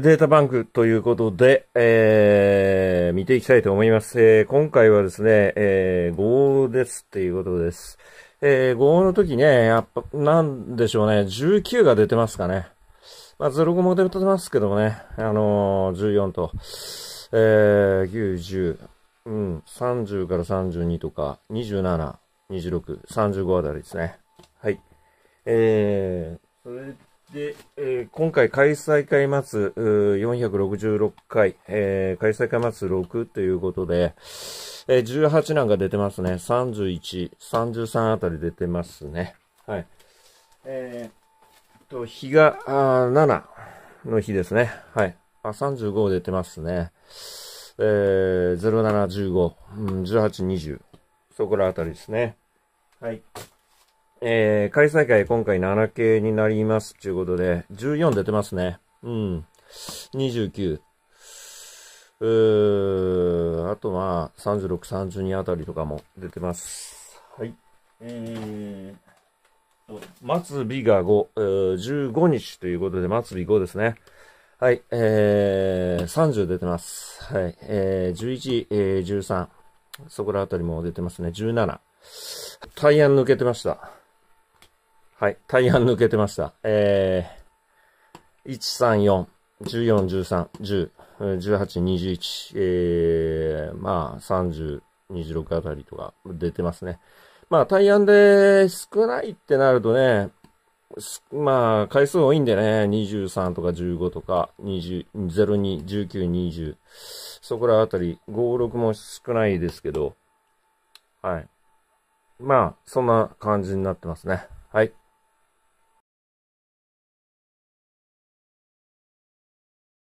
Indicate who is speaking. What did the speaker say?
Speaker 1: データバンクということで、えー、見ていきたいと思います。えー、今回はですね、えー、g ですっていうことです。えー、g の時ね、やっぱ、なんでしょうね、19が出てますかね。まあ、05も出てますけどもね、あのー、14と、えー、9、10、うん、30から32とか、27、26、35あたりですね。はい。えー、今回開催会末466回、えー、開催会末6ということで、えー、18なんか出てますね。31、33あたり出てますね。はい。えー、と、日があ7の日ですね。はい。あ、35出てますね。えー、07、15、うん、18、20。そこらあたりですね。はい。えー、開催会今回7系になりますていうことで、14出てますね。うん。29。うー、あとは36、32あたりとかも出てます。はい。えー、末尾が5、え15日ということで、末尾5ですね。はい、えー、30出てます。はい、えー、11、えー、13。そこらあたりも出てますね。17。大安抜けてました。はい。大半抜けてました。えー、134、14、13、10、18、21、えー、まあ、30、26あたりとか出てますね。まあ、対案で少ないってなるとね、まあ、回数多いんでね、23とか15とか、20、02、19、20、そこらあたり、5、6も少ないですけど、はい。まあ、そんな感じになってますね。はい。